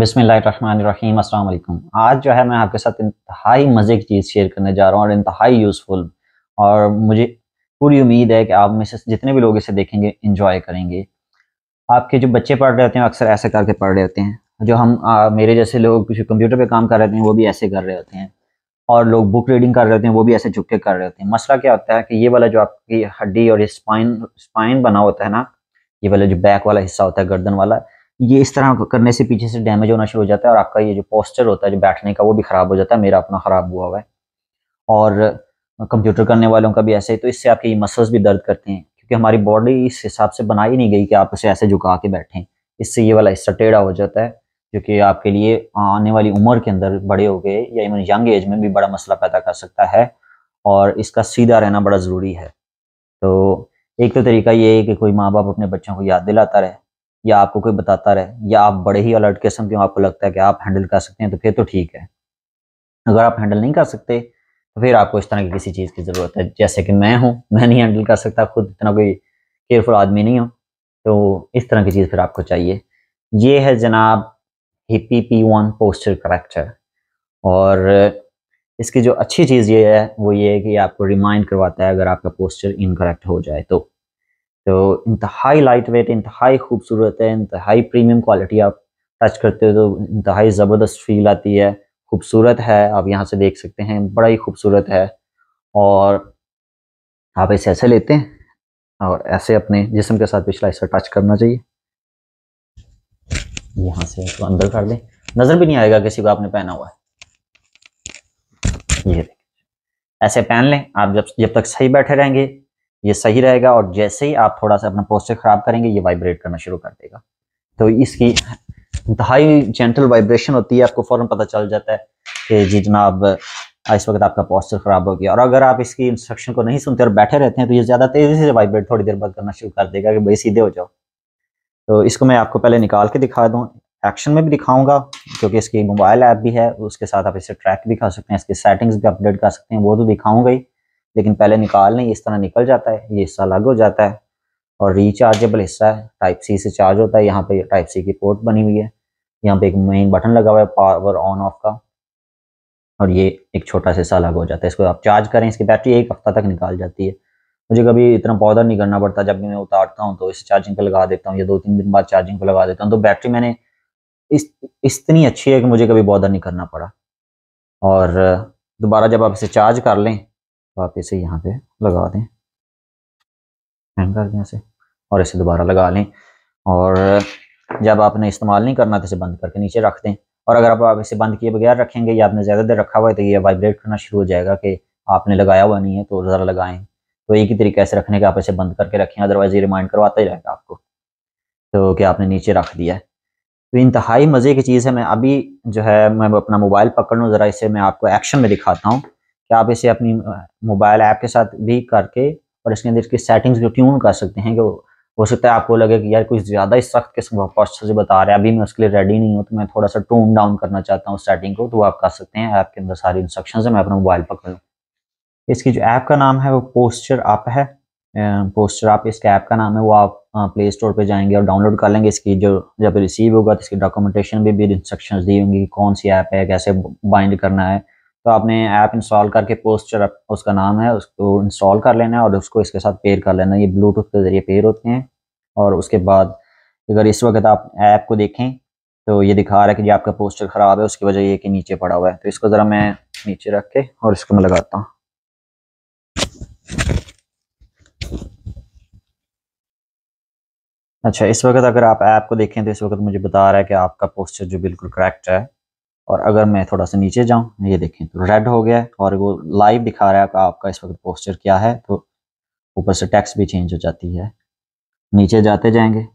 बिसमीम अल्लाम आज जो है मैं आपके साथ इंतहाई मज़े की चीज़ शेयर करने जा रहा हूँ और इंतहाई यूज़फुल और मुझे पूरी उम्मीद है कि आप में से जितने भी लोग इसे देखेंगे इन्जॉय करेंगे आपके जो बच्चे पढ़ रहे होते हैं अक्सर ऐसे करके पढ़ रहे होते हैं जो हम आ, मेरे जैसे लोग कुछ कंप्यूटर पर काम कर रहे हैं वो भी ऐसे कर रहे होते हैं और लोग बुक रीडिंग कर रहे होते हैं वो भी ऐसे झुक के कर रहे होते हैं मसला क्या होता है कि ये वाला जो आपकी हड्डी और स्पाइन स्पाइन बना होता है ना ये वाला जो बैक वाला हिस्सा होता है गर्दन वाला ये इस तरह करने से पीछे से डैमेज होना शुरू हो जाता है और आपका ये जो पोस्चर होता है जो बैठने का वो भी ख़राब हो जाता है मेरा अपना ख़राब हुआ हुआ है और कंप्यूटर करने वालों का भी ऐसा ही तो इससे आपके ये मसल्स भी दर्द करते हैं क्योंकि हमारी बॉडी इस हिसाब से बनाई नहीं गई कि आप उसे ऐसे झुका के बैठें इससे ये वाला हिस्सा टेढ़ा हो जाता है जो कि आपके लिए आने वाली उम्र के अंदर बड़े हो गए या इवन यंग एज में भी बड़ा मसला पैदा कर सकता है और इसका सीधा रहना बड़ा ज़रूरी है तो एक तो तरीका ये है कि कोई माँ बाप अपने बच्चों को याद दिलाता रहे या आपको कोई बताता रहे या आप बड़े ही अलर्ट किस्म के आपको लगता है कि आप हैंडल कर सकते हैं तो फिर तो ठीक है अगर आप हैंडल नहीं कर सकते तो फिर आपको इस तरह की किसी चीज़ की ज़रूरत है जैसे कि मैं हूँ मैं नहीं हैंडल कर सकता खुद इतना कोई केयरफुल आदमी नहीं हूँ तो इस तरह की चीज़ फिर आपको चाहिए ये है जनाब हिपी पी वन पोस्टर करेक्टर और इसकी जो अच्छी चीज़ ये है वो ये है कि आपको रिमाइंड करवाता है अगर आपका पोस्टर इनकरेक्ट हो जाए तो तो इंतहाई लाइट वेट इंतहाई खूबसूरत है इंतहाई प्रीमियम क्वालिटी आप टच करते हो तो इंतहाई ज़बरदस्त फील आती है खूबसूरत है आप यहाँ से देख सकते हैं बड़ा ही खूबसूरत है और आप इसे ऐसे लेते हैं और ऐसे अपने जिसम के साथ पिछला हिस्सा टच करना चाहिए यहाँ से तो अंदर कर दें नज़र भी नहीं आएगा किसी को आपने पहना हुआ है ये ऐसे पहन लें आप जब जब तक सही बैठे रहेंगे ये सही रहेगा और जैसे ही आप थोड़ा सा अपना पोस्टर खराब करेंगे ये वाइब्रेट करना शुरू कर देगा तो इसकी हाई जेंटल वाइब्रेशन होती है आपको फौरन पता चल जाता है कि जी जनाब इस वक्त आपका पोस्टर खराब हो गया और अगर आप इसकी इंस्ट्रक्शन को नहीं सुनते और बैठे रहते हैं तो ये ज़्यादा तेज़ी से वाइब्रेट थोड़ी देर बाद करना शुरू कर देगा कि भाई सीधे हो जाओ तो इसको मैं आपको पहले निकाल के दिखा दूँ एक्शन में भी दिखाऊंगा क्योंकि इसकी मोबाइल ऐप भी है उसके साथ आप इसे ट्रैक भी कर सकते हैं इसकी सेटिंग्स भी अपडेट कर सकते हैं वो तो दिखाऊंगा ही लेकिन पहले निकाल लें इस तरह निकल जाता है ये हिस्सा अलग हो जाता है और रिचार्जेबल हिस्सा है टाइप सी से चार्ज होता है यहाँ पे टाइप सी की पोर्ट बनी हुई है यहाँ पे एक मेन बटन लगा हुआ है पावर ऑन ऑफ का और ये एक छोटा सा हिस्सा अलग हो जाता है इसको आप चार्ज करें इसकी बैटरी एक हफ्ता तक निकाल जाती है मुझे कभी इतना पौधा नहीं करना पड़ता जब भी मैं उतारता हूँ तो इस चार्जिंग पे लगा देता हूँ या दो तीन दिन बाद चार्जिंग पे लगा देता हूँ तो बैटरी मैंने इस इतनी अच्छी है कि मुझे कभी पौधा नहीं करना पड़ा और दोबारा जब आप इसे चार्ज कर लें तो आप इसे यहाँ पे लगा दें हैंग कर दें इसे और इसे दोबारा लगा लें और जब आपने इस्तेमाल नहीं करना तो इसे बंद करके नीचे रख दें और अगर आप, इसे बंद किए बगैर रखेंगे या आपने ज़्यादा देर रखा हुआ है तो ये वाइब्रेट करना शुरू हो जाएगा कि आपने लगाया हुआ नहीं है तो ज़रा लगाएं तो एक ही तरीके से रखने का आप इसे बंद करके रखें अदरवाइज ये रिमाइंड करवाता ही रहेगा आपको तो कि आपने नीचे रख दिया है तो इंतहाई मज़े की चीज़ है मैं अभी जो है मैं अपना मोबाइल पकड़ लूँ ज़रा इसे मैं आपको एक्शन में दिखाता हूँ कि आप इसे अपनी मोबाइल ऐप के साथ भी करके और इसके अंदर इसकी सेटिंग्स भी ट्यून कर सकते हैं कि हो सकता है आपको लगे कि यार कुछ ज़्यादा ही सख्त किस्म का पॉस्टर से बता रहे हैं अभी मैं उसके लिए रेडी नहीं हूँ तो मैं थोड़ा सा टोन डाउन करना चाहता हूँ सेटिंग को तो आप कर सकते हैं ऐप के अंदर सारी इंस्ट्रक्शन है मैं अपना मोबाइल पर लूँ इसकी जो ऐप का नाम है वो पोस्टर आप है पोस्टर आप इसके ऐप का नाम है वो आप प्ले स्टोर पर जाएंगे और डाउनलोड कर लेंगे इसकी जो जब रिसीव होगा तो इसकी डॉक्यूमेंटेशन भी इंस्ट्रक्शन दी होंगी कौन सी ऐप है कैसे बाइंड करना है तो आपने ऐप इंस्टॉल करके पोस्टर उसका नाम है उसको इंस्टॉल कर लेना है और उसको इसके साथ पेयर कर लेना ये ब्लूटूथ के ज़रिए पेयर होते हैं और उसके बाद अगर इस वक्त आप ऐप को देखें तो ये दिखा रहा है कि ये आपका पोस्टर ख़राब है उसकी वजह ये कि नीचे पड़ा हुआ है तो इसको ज़रा मैं नीचे रख के और इसको मैं लगाता हूँ अच्छा इस वक्त अगर आप ऐप को देखें तो इस वक्त मुझे बता रहा है कि आपका पोस्टर जो बिल्कुल करेक्ट है और अगर मैं थोड़ा सा नीचे जाऊं ये देखें तो रेड हो गया है और वो लाइव दिखा रहा है कि आपका इस वक्त पोस्चर क्या है तो ऊपर से टैक्स भी चेंज हो जाती है नीचे जाते जाएंगे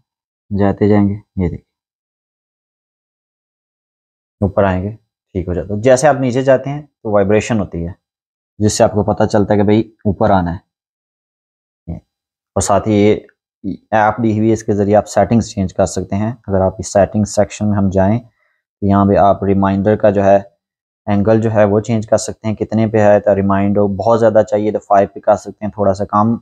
जाते जाएंगे ये देखें ऊपर आएंगे ठीक हो जाता है जैसे आप नीचे जाते हैं तो वाइब्रेशन होती है जिससे आपको पता चलता है कि भाई ऊपर आना है और साथ ही ये ऐप दी हुई है इसके ज़रिए आप सेटिंग्स चेंज कर सकते हैं अगर आप इस सेटिंग्स सेक्शन में हम जाएं यहाँ पे आप रिमाइंडर का जो है एंगल जो है वो चेंज कर सकते हैं कितने पे है तो रिमाइंड बहुत ज़्यादा चाहिए तो फाइव पे कर सकते हैं थोड़ा सा कम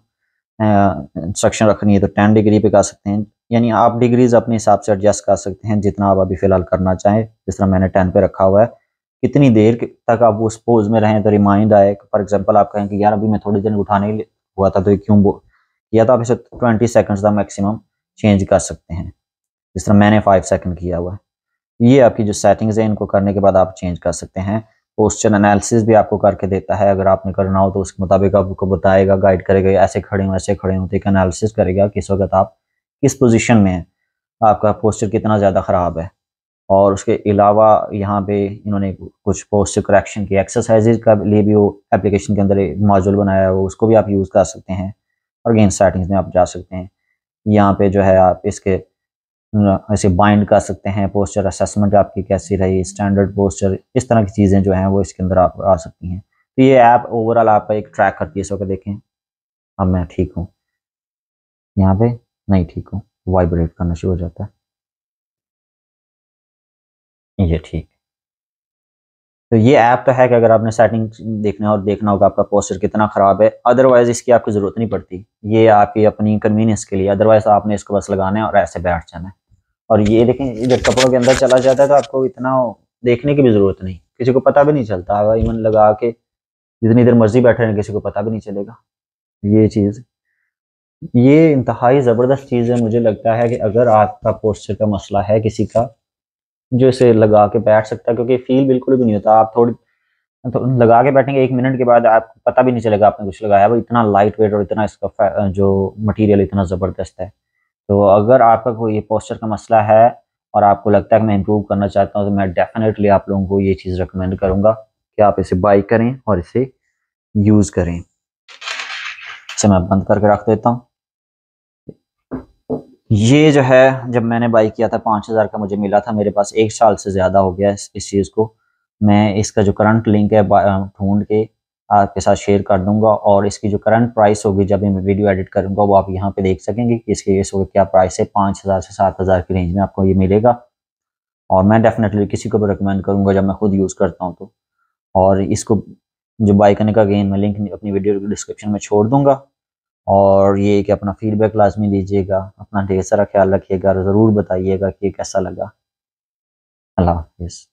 इंस्ट्रक्शन रखनी है तो टेन डिग्री पे कर सकते हैं यानी आप डिग्रीज अपने हिसाब से एडजस्ट कर सकते हैं जितना आप अभी फ़िलहाल करना चाहें जिस तरह मैंने टेन पे रखा हुआ है कितनी देर तक आप उस पोज में रहें तो रिमाइंड आए फॉर एग्जाम्पल आप कहें कि यार अभी मैं थोड़ी देर उठाने हुआ था तो क्यों क्यों किया तो आप इसे ट्वेंटी सेकेंड्स का मैक्सिमम चेंज कर सकते हैं जिस तरह मैंने फाइव सेकेंड किया हुआ है ये आपकी जो सेटिंग्स है इनको करने के बाद आप चेंज कर सकते हैं पोस्टर एनालिसिस भी आपको करके देता है अगर आपने करना हो तो उसके मुताबिक आपको बताएगा गाइड करेगा ऐसे खड़े हो ऐसे खड़े हो तो एक एनालिसिस करेगा किस वक्त आप किस पोजिशन में है आपका पोस्चर कितना ज़्यादा ख़राब है और उसके अलावा यहाँ पे इन्होंने कुछ पोस्टर करेक्शन की एक्सरसाइजेज का लिए भी वो एप्लीकेशन के अंदर मॉजूल बनाया है वो उसको भी आप यूज़ कर सकते हैं और गेम सेटिंग्स में आप जा सकते हैं यहाँ पे जो है आप इसके ऐसे बाइंड कर सकते हैं पोस्चर असेसमेंट आपकी कैसी रही स्टैंडर्ड पोस्चर इस तरह की चीज़ें जो हैं वो इसके अंदर आप आ सकती हैं तो ये ऐप ओवरऑल आपका एक ट्रैक करती है सो के देखें अब मैं ठीक हूँ यहाँ पे नहीं ठीक हूँ वाइब्रेट करना शुरू हो जाता है ये ठीक तो ये ऐप तो है कि अगर आपने सेटिंग देखना और देखना होगा आपका पोस्टर कितना ख़राब है अदरवाइज़ इसकी आपको ज़रूरत नहीं पड़ती ये आपकी अपनी कन्वीनियंस के लिए अदरवाइज़ आपने इसको बस लगाना है और ऐसे बैठ जाना है और ये देखें इधर कपड़ों के अंदर चला जाता है तो आपको इतना देखने की भी ज़रूरत नहीं किसी को पता भी नहीं चलता इवन लगा के जितनी देर मर्जी बैठे रहें किसी को पता भी नहीं चलेगा ये चीज़ ये इंतहाई ज़बरदस्त चीज़ है मुझे लगता है कि अगर आपका पोस्टर का मसला है किसी का जो इसे लगा के बैठ सकता है क्योंकि फील बिल्कुल भी नहीं होता आप थोड़ी तो लगा के बैठेंगे एक मिनट के बाद आपको पता भी नहीं चलेगा आपने कुछ लगाया वो इतना लाइट वेट और इतना इसका जो मटेरियल इतना ज़बरदस्त है तो अगर आपका कोई ये पोस्चर का मसला है और आपको लगता है कि मैं इम्प्रूव करना चाहता हूँ तो मैं डेफिनेटली आप लोगों को ये चीज़ रिकमेंड करूँगा कि आप इसे बाई करें और इसे यूज़ करें इसे मैं बंद करके रख देता हूँ ये जो है जब मैंने बाई किया था पाँच हज़ार का मुझे मिला था मेरे पास एक साल से ज़्यादा हो गया इस, चीज़ को मैं इसका जो करंट लिंक है ढूंढ के आपके साथ शेयर कर दूंगा और इसकी जो करंट प्राइस होगी जब मैं वीडियो एडिट करूंगा वो आप यहाँ पे देख सकेंगे कि इसके इस क्या प्राइस है पाँच हज़ार से सात हज़ार की रेंज में आपको ये मिलेगा और मैं डेफिनेटली किसी को भी रिकमेंड करूँगा जब मैं खुद यूज़ करता हूँ तो और इसको जो बाई करने का गेन मैं लिंक अपनी वीडियो डिस्क्रिप्शन में छोड़ दूंगा और ये कि अपना फीडबैक लाजमी दीजिएगा अपना ढेर सारा ख्याल रखिएगा ज़रूर बताइएगा कि कैसा लगा अल्लाह हाफिज़